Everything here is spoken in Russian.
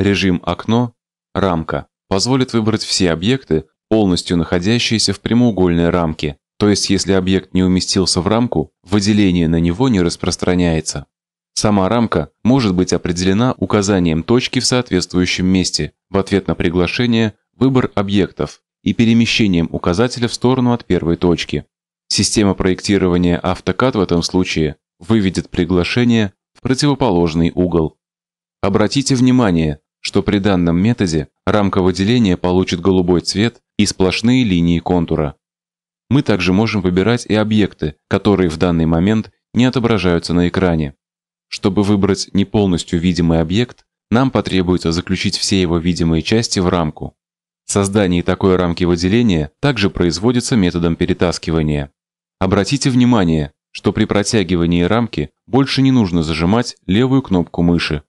Режим «Окно», «Рамка» позволит выбрать все объекты, полностью находящиеся в прямоугольной рамке, то есть если объект не уместился в рамку, выделение на него не распространяется. Сама рамка может быть определена указанием точки в соответствующем месте в ответ на приглашение «Выбор объектов» и перемещением указателя в сторону от первой точки. Система проектирования AutoCAD в этом случае выведет приглашение в противоположный угол. Обратите внимание, что при данном методе рамка выделения получит голубой цвет и сплошные линии контура. Мы также можем выбирать и объекты, которые в данный момент не отображаются на экране. Чтобы выбрать не полностью видимый объект, нам потребуется заключить все его видимые части в рамку. Создание такой рамки выделения также производится методом перетаскивания. Обратите внимание, что при протягивании рамки больше не нужно зажимать левую кнопку мыши.